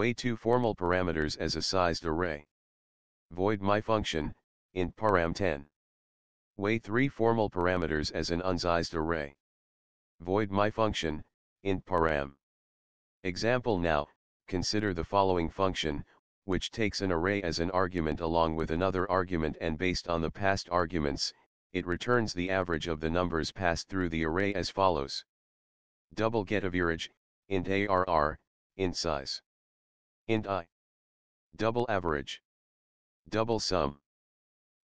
Way two formal parameters as a sized array. Void function, int param 10. Way three formal parameters as an unsized array. Void function, int param. Example now, consider the following function, which takes an array as an argument along with another argument and based on the past arguments, it returns the average of the numbers passed through the array as follows. Double get average, int arr, int size. Int i. Double average. Double sum.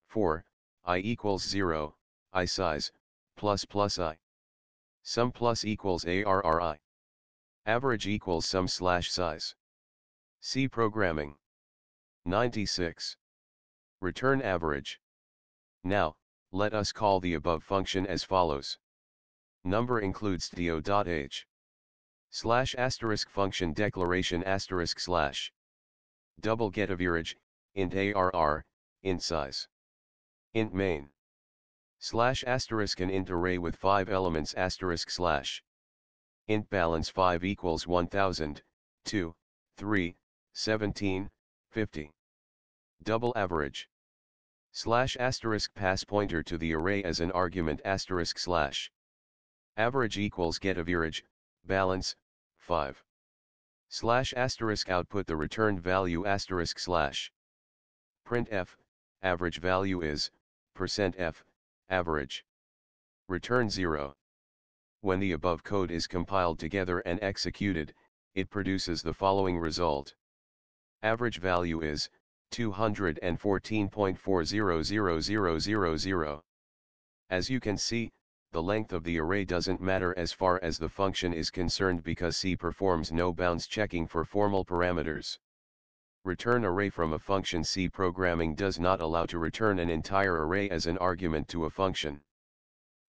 4, i equals 0, i size, plus plus i. Sum plus equals arri. Average equals sum slash size. See programming. 96. Return average. Now, let us call the above function as follows. Number includes h. Slash asterisk function declaration asterisk slash. Double get average, int arr, int size. int main. Slash asterisk an int array with 5 elements asterisk slash. int balance 5 equals 1000, 2, 3, 17, 50. Double average. Slash asterisk pass pointer to the array as an argument asterisk slash. Average equals get average, balance, 5. Slash asterisk output the returned value asterisk slash. Printf, average value is, percent %f, average. Return 0. When the above code is compiled together and executed, it produces the following result. Average value is, 214.400000. As you can see, the length of the array doesn't matter as far as the function is concerned because C performs no bounds checking for formal parameters. Return array from a function C programming does not allow to return an entire array as an argument to a function.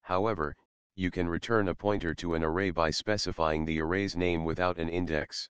However, you can return a pointer to an array by specifying the array's name without an index.